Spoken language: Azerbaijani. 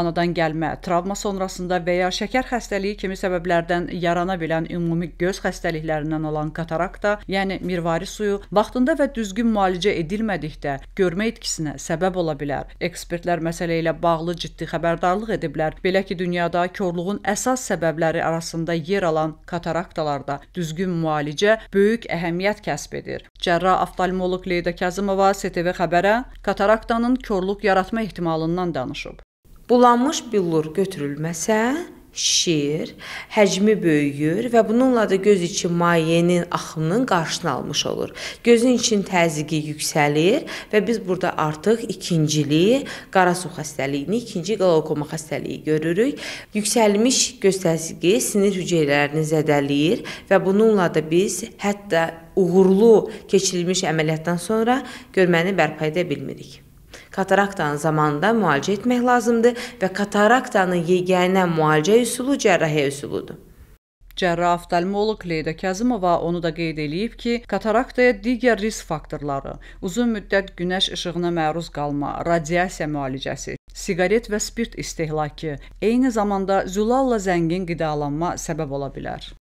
anadan gəlmə, travma sonrasında və ya şəkər xəstəliyi kimi səbəblərdən yarana bilən ümumi göz xəstəliklərindən olan katarakta, yəni mirvari suyu vaxtında və düzgün müalicə edilmədikdə görmə itkisinə səbəb ola bilər. Ekspertlər məsələ ilə bağlı ciddi xəbərdarlıq ediblər. Belə ki, dünyada körlüğün əsas səbəbləri arasında yer alan kataraktalarda düzgün müalicə böyük əhəmiyyət kəsb edir. Cərrah oftalmoloq Leyda Kazımova STV xəbərə kataraktanın körlük yaratma ehtimalından danışıb. Bulanmış billur götürülməsə, şişir, həcmi böyüyür və bununla da göz içi mayenin axımının qarşısını almış olur. Gözün için təzyiqi yüksəlir və biz burada artıq ikincili qara su xəstəliyini, ikinci qalokoma xəstəliyi görürük. Yüksəlmiş göz təzyiqi sinir hüceyrələrini zədələyir və bununla da biz hətta uğurlu keçirilmiş əməliyyatdan sonra görməni bərpa edə bilmirik. Kataraktanı zamanında müalicə etmək lazımdır və kataraktanın yeganə müalicə üsulu cərrahiyyə üsuludur. Cərrah oftalmoloq Leyda Kazımova onu da qeyd eləyib ki, kataraktaya digər risk faktorları, uzun müddət günəş işığına məruz qalma, radiasiya müalicəsi, siqaret və spirt istehlakı, eyni zamanda zülalla zəngin qidalanma səbəb ola bilər.